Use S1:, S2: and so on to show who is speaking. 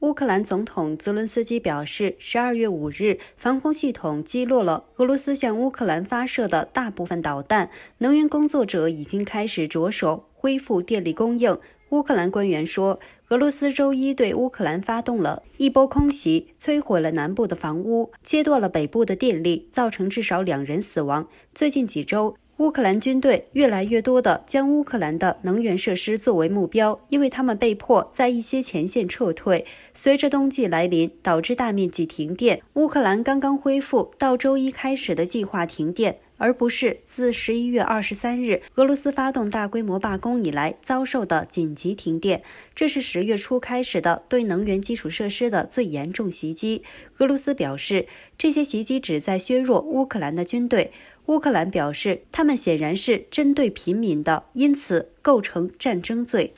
S1: 乌克兰总统泽伦斯基表示，十二月五日，防空系统击落了俄罗斯向乌克兰发射的大部分导弹。能源工作者已经开始着手恢复电力供应。乌克兰官员说，俄罗斯周一对乌克兰发动了一波空袭，摧毁了南部的房屋，切断了北部的电力，造成至少两人死亡。最近几周，乌克兰军队越来越多的将乌克兰的能源设施作为目标，因为他们被迫在一些前线撤退。随着冬季来临，导致大面积停电。乌克兰刚刚恢复到周一开始的计划停电。而不是自十一月二十三日俄罗斯发动大规模罢工以来遭受的紧急停电。这是十月初开始的对能源基础设施的最严重袭击。俄罗斯表示，这些袭击旨在削弱乌克兰的军队。乌克兰表示，他们显然是针对平民的，因此构成战争罪。